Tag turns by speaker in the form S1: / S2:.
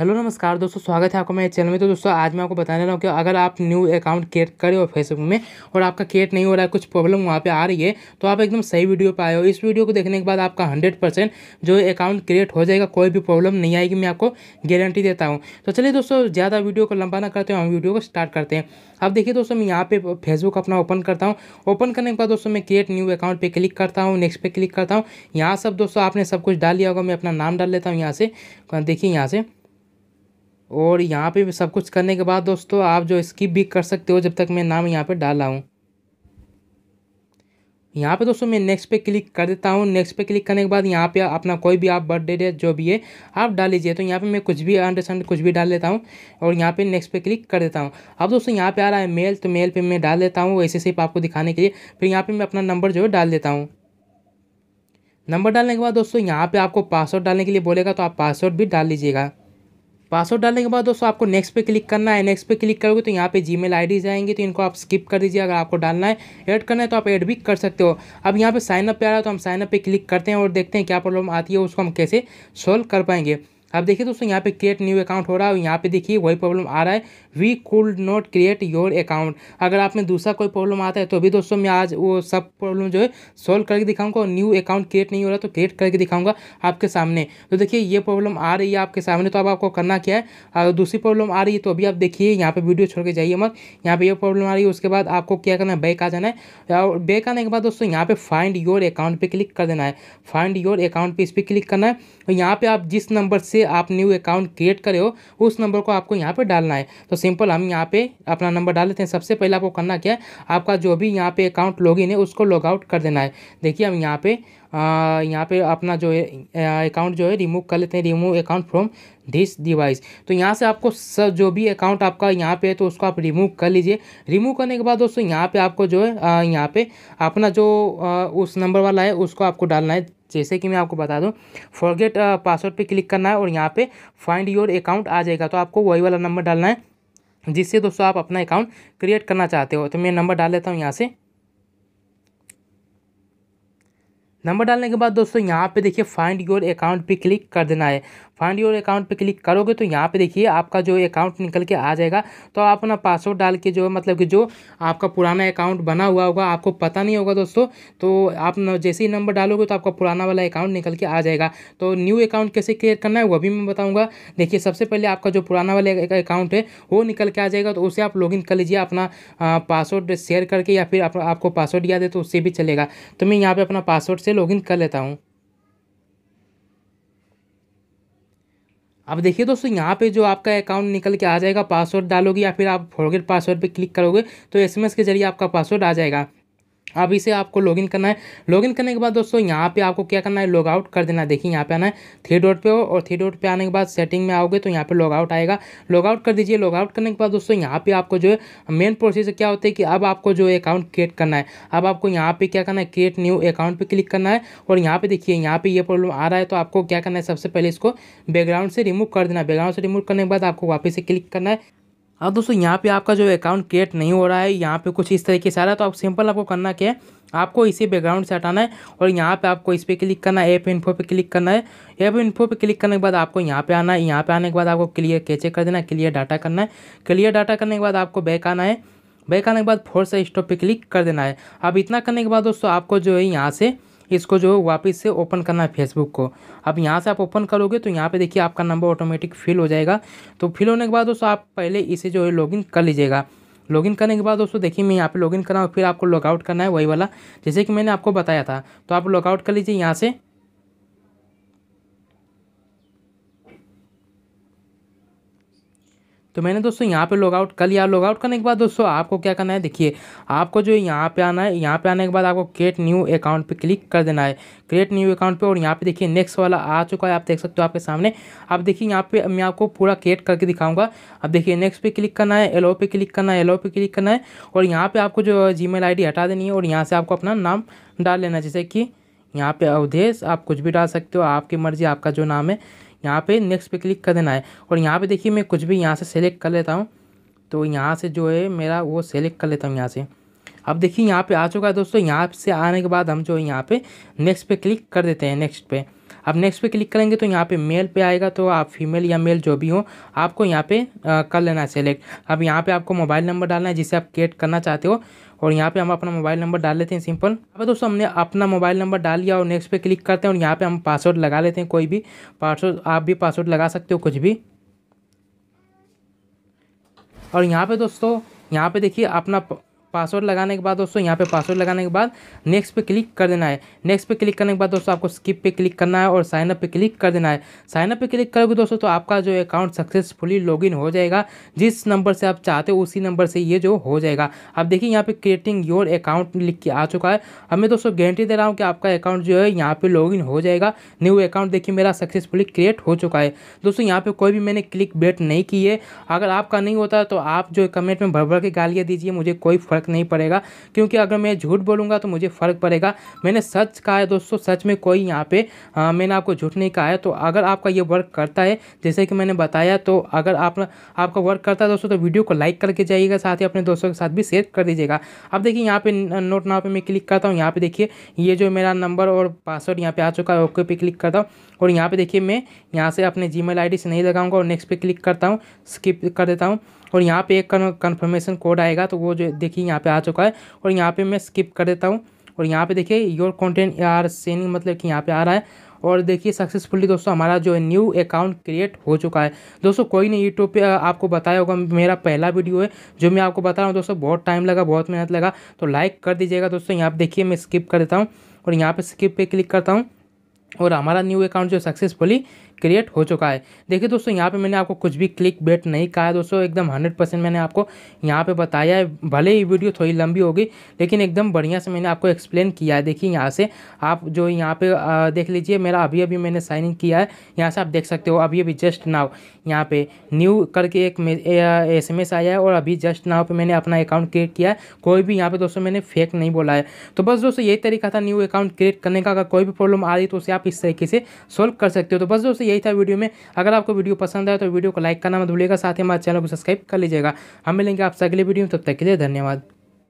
S1: hello नमस्कार दोस्तों स्वागत है आपका मेरे चैनल में तो दोस्तों आज मैं आपको बताने रहा हूँ कि अगर आप न्यू अकाउंट क्रिएट करे हो फेसबुक में और आपका क्रिएट नहीं हो रहा है कुछ प्रॉब्लम वहाँ पे आ रही है तो आप एकदम सही वीडियो पे आए हो इस वीडियो को देखने के बाद आपका हंड्रेड परसेंट जो अकाउंट क्रिएट हो जाएगा कोई भी प्रॉब्लम नहीं आएगी मैं आपको गारंटी देता हूँ तो चलिए दोस्तों ज़्यादा वीडियो को लंबा ना करते हैं हम वीडियो को स्टार्ट करते हैं अब देखिए दोस्तों मैं यहाँ पे फेसबुक अपना ओपन करता हूँ ओपन करने के बाद दोस्तों मैं क्रिएट न्यू अकाउंट पर क्लिक करता हूँ नेक्स्ट पर क्लिक करता हूँ यहाँ सब दोस्तों आपने सब कुछ डाल लिया होगा मैं अपना नाम डाल लेता हूँ यहाँ से देखिए यहाँ से और यहाँ पे सब कुछ करने के बाद दोस्तों आप जो स्किप भी कर सकते हो जब तक मैं नाम यहाँ पे डाला हूँ यहाँ पे दोस्तों मैं नेक्स्ट पे क्लिक कर देता हूँ नेक्स्ट पे क्लिक करने के बाद यहाँ पे अपना कोई भी आप बर्थडे डेट जो भी है आप डाल लीजिए तो यहाँ पे मैं कुछ भी अंडरस्टैंड कुछ भी डाल लेता हूँ और यहाँ पे नेक्स्ट पे क्लिक कर देता हूँ अब दोस्तों यहाँ पे आ रहा है मेल तो मेल पे मैं डाल देता हूँ वैसे सिर्फ आपको दिखाने के लिए फिर यहाँ पर मैं अपना नंबर जो है डाल देता हूँ नंबर डालने के बाद दोस्तों यहाँ पर आपको पासवर्ड डालने के लिए बोलेगा तो आप पासवर्ड भी डाल लीजिएगा पासवर्ड डालने के बाद दोस्तों आपको नेक्स्ट पे क्लिक करना है नेक्स्ट पे क्लिक करोगे तो यहाँ पे जी मेल जाएंगे तो इनको आप स्किप कर दीजिए अगर आपको डालना है ऐड करना है तो आप ऐड भी कर सकते हो अब यहाँ पे साइनअप पे आ रहा है तो हम साइनअप पे क्लिक करते हैं और देखते हैं क्या प्रॉब्लम आती है उसको हम कैसे सॉल्व कर पाएंगे अब देखिए दोस्तों यहाँ पे क्रिएट न्यू अकाउंट हो रहा है और यहाँ पे देखिए वही प्रॉब्लम आ रहा है we could not create your account अगर आप में दूसरा कोई प्रॉब्लम आता है तो भी दोस्तों मैं आज वो सब प्रॉब्लम जो है सॉल्व करके दिखाऊंगा और न्यू अकाउंट क्रिएट नहीं हो रहा तो क्रिएट करके दिखाऊंगा आपके सामने तो देखिए ये प्रॉब्लम आ रही है आपके सामने तो अब आपको करना क्या है अगर दूसरी प्रॉब्लम आ रही है तो अभी आप देखिए यहाँ पर वीडियो छोड़ के जाइए मत यहाँ पर ये प्रॉब्लम आ रही है उसके बाद आपको क्या करना है बैक आ जाना है और बैक आने के बाद दोस्तों यहाँ पर फाइंड योर अकाउंट पर क्लिक कर देना है फाइंड योर अकाउंट पर इस पर क्लिक करना है और तो यहाँ पर आप जिस नंबर से लिए आप न्यू अकाउंट क्रिएट करे हो उस नंबर को आपको यहाँ पर डालना है तो सिंपल हम यहाँ पे अपना नंबर डाल लेते हैं सबसे पहले आपको करना क्या है आपका जो भी यहाँ पे अकाउंट लॉग है उसको लॉग आउट कर देना है देखिए हम यहाँ पे यहाँ पे अपना जो है अकाउंट जो है रिमूव कर लेते हैं remove account from this device तो यहाँ से आपको सब जो भी अकाउंट आपका यहाँ पे है तो उसको आप रिमूव कर लीजिए रिमूव करने के बाद दोस्तों यहाँ पे आपको जो है यहाँ पे अपना जो उस नंबर वाला है उसको आपको डालना है जैसे कि मैं आपको बता दूं फॉरगेट पासवर्ड पे क्लिक करना है और यहाँ पे फाइंड योर अकाउंट आ जाएगा तो आपको वही वाला नंबर डालना है जिससे दोस्तों आप अपना अकाउंट क्रिएट करना चाहते हो तो मैं नंबर डाल लेता हूँ यहाँ से नंबर डालने के बाद दोस्तों यहाँ पे देखिए फाइंड योर अकाउंट पे क्लिक कर देना है फाइंड योर अकाउंट पे क्लिक करोगे तो यहाँ पे देखिए आपका जो अकाउंट निकल के आ जाएगा तो आप अपना पासवर्ड डाल के जो मतलब कि जो आपका पुराना अकाउंट बना हुआ होगा आपको पता नहीं होगा दोस्तों तो आप जैसे ही नंबर डालोगे तो आपका पुराना वाला अकाउंट निकल के आ जाएगा तो न्यू अकाउंट कैसे क्रिएट करना है वह भी मैं बताऊँगा देखिए सबसे पहले आपका जो पुराना वाला अकाउंट है वो निकल के आ जाएगा तो उसे आप लॉग कर लीजिए अपना पासवर्ड शेयर करके या फिर आपको पासवर्ड याद है तो उससे भी चलेगा तो मैं यहाँ पर अपना पासवर्ड लॉगिन कर लेता हूँ अब देखिए दोस्तों यहाँ पे जो आपका अकाउंट निकल के आ जाएगा पासवर्ड डालोगे या फिर आप फॉरगेट पासवर्ड पे क्लिक करोगे तो एसएमएस के जरिए आपका पासवर्ड आ जाएगा अब इसे आपको लॉगिन करना है लॉगिन करने के बाद दोस्तों यहाँ पे आपको क्या करना है लॉग आउट कर देना है देखिए यहाँ पे आना है थ्री डॉट पे हो और थ्री डॉट पे आने के बाद सेटिंग में आओगे तो यहाँ पे लॉग आउट आएगा लॉग आउट कर दीजिए लॉग आउट करने के बाद दोस्तों यहाँ पे आपको जो है मेन प्रोसेस क्या होता है कि अब आपको जो है अकाउंट क्रिएट करना है अब आपको यहाँ पे क्या करना है क्रिएट न्यू अकाउंट पर क्लिक करना है और यहाँ पे देखिए यहाँ पे ये प्रॉब्लम आ रहा है तो आपको क्या करना है सबसे पहले इसको बैकग्राउंड से रिमूव कर देना है बैकग्राउंड से रिमूव करने के बाद आपको वापस से क्लिक करना है हाँ दोस्तों यहाँ पे आपका जो अकाउंट क्रिएट नहीं हो रहा है यहाँ पे कुछ इस तरीके से आ रहा है तो आप सिंपल आपको करना क्या है आपको इसे बैकग्राउंड से हटाना है और यहाँ पे आपको इस पर क्लिक करना है ऐप इन्फो पे क्लिक करना है ऐप इन्फो पे क्लिक करने के बाद आपको यहाँ पे आना है यहाँ पे आने के बाद आपको क्लियर कैचे कर देना है क्लियर डाटा करना है क्लियर डाटा करने के बाद आपको बैक आना है बैक आने के बाद फोर्स स्टॉप पर क्लिक कर देना है अब इतना करने के बाद दोस्तों आपको जो है यहाँ से इसको जो है वापस से ओपन करना है फेसबुक को अब यहाँ से आप ओपन करोगे तो यहाँ पे देखिए आपका नंबर ऑटोमेटिक फिल हो जाएगा तो फिल होने के बाद दोस्तों आप पहले इसे जो है लॉगिन कर लीजिएगा लॉगिन करने के बाद दोस्तों देखिए मैं यहाँ पे लॉगिन रहा हूँ फिर आपको लॉगआउट करना है वही वाला जैसे कि मैंने आपको बताया था तो आप लॉगआउट कर लीजिए यहाँ से तो मैंने दोस्तों यहाँ पे लॉग आउट कल यहाँ लॉग आउट करने के बाद दोस्तों आपको क्या करना है देखिए आपको जो यहाँ पे आना है यहाँ पे आने के बाद आपको क्रिएट न्यू अकाउंट पे क्लिक कर देना है क्रिएट न्यू अकाउंट पे और यहाँ पे देखिए नेक्स्ट वाला आ चुका है आप देख सकते हो आपके सामने आप देखिए यहाँ पे मैं आपको पूरा क्रिएट करके दिखाऊंगा अब देखिए नेक्स्ट पे क्लिक करना है एलो पे क्लिक करना है एलो पे क्लिक करना है और यहाँ पर आपको जो जी मेल हटा देनी है और यहाँ से आपको अपना नाम डाल लेना जैसे कि यहाँ पे अवधेश आप कुछ भी डाल सकते हो आपकी मर्जी आपका जो नाम है यहाँ पे नेक्स्ट पे क्लिक कर देना है और यहाँ पे देखिए मैं कुछ भी यहाँ से सेलेक्ट कर लेता हूँ तो यहाँ से जो है मेरा वो सेलेक्ट कर लेता हूँ यहाँ से अब देखिए यहाँ पे आ चुका है दोस्तों यहाँ से आने के बाद हम जो है यहाँ पे नेक्स्ट पे क्लिक कर देते हैं नेक्स्ट पे अब नेक्स्ट पे क्लिक करेंगे तो यहाँ पे मेल पे आएगा तो आप फीमेल या मेल जो भी हो आपको यहाँ पे आ, कर लेना है सेलेक्ट अब यहाँ पे आपको मोबाइल नंबर डालना है जिसे आप क्रिएट करना चाहते हो और यहाँ पे हम अपना मोबाइल नंबर डाल लेते हैं सिंपल अब दोस्तों हमने अपना मोबाइल नंबर डाल लिया और नेक्स्ट पे क्लिक करते हैं और यहाँ पर हम पासवर्ड लगा लेते हैं कोई भी पासवर्ड आप भी पासवर्ड लगा सकते हो कुछ भी और यहाँ पर दोस्तों यहाँ पर देखिए अपना पासवर्ड लगाने के बाद दोस्तों यहाँ पे पासवर्ड लगाने के बाद नेक्स्ट पे क्लिक कर देना है नेक्स्ट पे क्लिक करने के बाद दोस्तों आपको स्किप पे क्लिक करना है और साइनअप पे क्लिक कर देना है साइनअप पे क्लिक करोगे दोस्तों तो आपका जो अकाउंट सक्सेसफुली लॉगिन हो जाएगा जिस नंबर से आप चाहते हो उसी नंबर से ये जो हो जाएगा अब देखिए यहाँ पे क्रिएटिंग योर अकाउंट लिख के आ चुका है अब मैं दोस्तों गारंटी दे रहा हूँ कि आपका अकाउंट जो है यहाँ पर लॉग हो जाएगा न्यू अकाउंट देखिए मेरा सक्सेसफुली क्रिएट हो चुका है दोस्तों यहाँ पर कोई भी मैंने क्लिक बेट नहीं की है अगर आपका नहीं होता तो आप जो कमेंट में भर भर के गालियाँ दीजिए मुझे कोई फर्क फ़र्क नहीं पड़ेगा क्योंकि अगर मैं झूठ बोलूँगा तो मुझे फ़र्क पड़ेगा मैंने सच कहा है दोस्तों सच में कोई यहाँ पे आ, मैंने आपको झूठ नहीं कहा है तो अगर आपका ये वर्क करता है जैसे कि मैंने बताया तो अगर आप आपका वर्क करता है दोस्तों तो वीडियो को लाइक करके जाइएगा साथ ही अपने दोस्तों के साथ भी शेयर कर दीजिएगा अब देखिए यहाँ पे नोट नाव पे मैं क्लिक करता हूँ यहाँ पर देखिए ये जो मेरा नंबर और पासवर्ड यहाँ पर आ चुका है ओके पे क्लिक करता हूँ और यहाँ पर देखिए मैं यहाँ से अपने जी मेल से नहीं लगाऊंगा और नेक्स्ट पर क्लिक करता हूँ स्किप कर देता हूँ और यहाँ पे एक कन्फर्मेशन कोड आएगा तो वो जो देखिए यहाँ पे आ चुका है और यहाँ पे मैं स्किप कर देता हूँ और यहाँ पे देखिए योर कंटेंट आर सेनिंग मतलब कि यहाँ पे आ रहा है और देखिए सक्सेसफुली दोस्तों हमारा जो है न्यू अकाउंट क्रिएट हो चुका है दोस्तों कोई नहीं यूट्यूब पे आपको बताया होगा मेरा पहला वीडियो है जो मैं आपको बता रहा हूँ दोस्तों बहुत टाइम लगा बहुत मेहनत लगा तो लाइक कर दीजिएगा दोस्तों यहाँ पर देखिए मैं स्किप कर देता हूँ और यहाँ पर स्किप पर क्लिक करता हूँ और हमारा न्यू अकाउंट जो सक्सेसफुली क्रिएट हो चुका है देखिए दोस्तों यहाँ पे मैंने आपको कुछ भी क्लिक बेट नहीं कहा है दोस्तों एकदम हंड्रेड परसेंट मैंने आपको यहाँ पे बताया है भले ही वीडियो थोड़ी लंबी होगी लेकिन एकदम बढ़िया से मैंने आपको एक्सप्लेन किया है देखिए यहाँ से आप जो यहाँ पे देख लीजिए मेरा अभी अभी मैंने साइन इन किया है यहाँ से आप देख सकते हो अभी अभी जस्ट नाव यहाँ पे न्यू करके एक एस एम एस आया है और अभी जस्ट नाव पर मैंने अपना अकाउंट क्रिएट किया है कोई भी यहाँ पर दोस्तों मैंने फेक नहीं बोला है तो बस दोस्तों यही तरीका था न्यू अकाउंट क्रिएट करने का अगर कोई भी प्रॉब्लम आ रही तो उसे आप इस तरीके से सॉल्व कर सकते हो तो बस दोस्तों यही था वीडियो में अगर आपको वीडियो पसंद आए तो वीडियो को लाइक करना मत भूलिएगा साथ ही हमारे चैनल को सब्सक्राइब कर लीजिएगा हम मिलेंगे आपसे अगले वीडियो में तब तक के लिए धन्यवाद